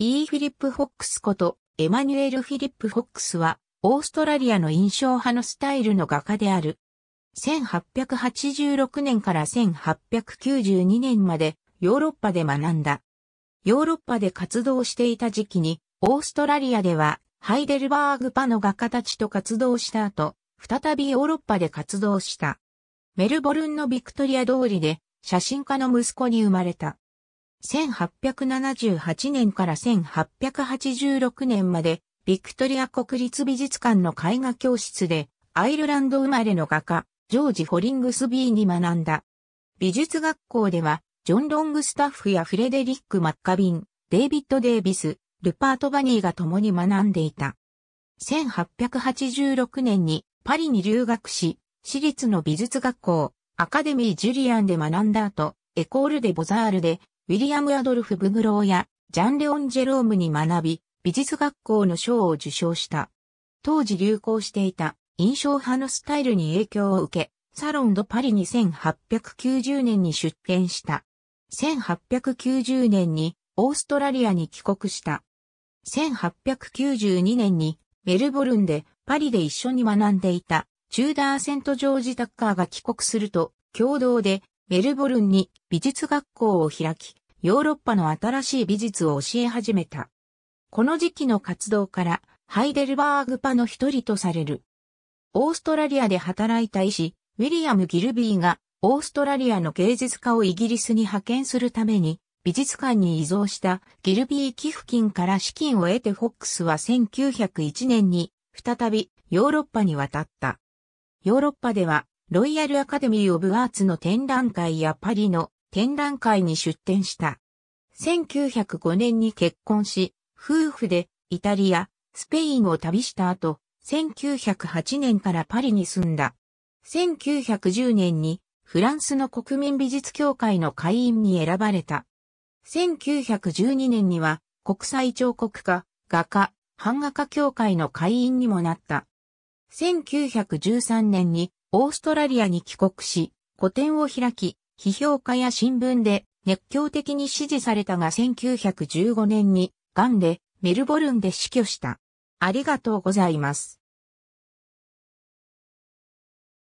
E. フィリップ・フォックスこと、エマニュエル・フィリップ・フォックスは、オーストラリアの印象派のスタイルの画家である。1886年から1892年までヨーロッパで学んだ。ヨーロッパで活動していた時期に、オーストラリアでは、ハイデルバーグパの画家たちと活動した後、再びヨーロッパで活動した。メルボルンのビクトリア通りで、写真家の息子に生まれた。1878年から1886年まで、ビクトリア国立美術館の絵画教室で、アイルランド生まれの画家、ジョージ・ホリングスビーに学んだ。美術学校では、ジョン・ロングスタッフやフレデリック・マッカビン、デイビッド・デイビス、ルパート・バニーが共に学んでいた。1886年にパリに留学し、私立の美術学校、アカデミー・ジュリアンで学んだ後、エコール・デ・ボザールでウィリアム・アドルフ・ブグローやジャン・レオン・ジェロームに学び、美術学校の賞を受賞した。当時流行していた印象派のスタイルに影響を受け、サロンドパリに1890年に出展した。1890年にオーストラリアに帰国した。1892年にメルボルンでパリで一緒に学んでいたチューダー・セント・ジョージ・タッカーが帰国すると共同でメルボルンに美術学校を開き、ヨーロッパの新しい美術を教え始めた。この時期の活動から、ハイデルバーグパの一人とされる。オーストラリアで働いた医師、ウィリアム・ギルビーが、オーストラリアの芸術家をイギリスに派遣するために、美術館に依存したギルビー寄付金から資金を得てフォックスは1901年に再びヨーロッパに渡った。ヨーロッパではロイヤルアカデミー・オブ・アーツの展覧会やパリの展覧会に出展した。1905年に結婚し、夫婦でイタリア、スペインを旅した後、1908年からパリに住んだ。1910年にフランスの国民美術協会の会員に選ばれた。1912年には国際彫刻家、画家、版画家協会の会員にもなった。1913年にオーストラリアに帰国し、個展を開き、批評家や新聞で熱狂的に支持されたが1915年に、癌でメルボルンで死去した。ありがとうございます。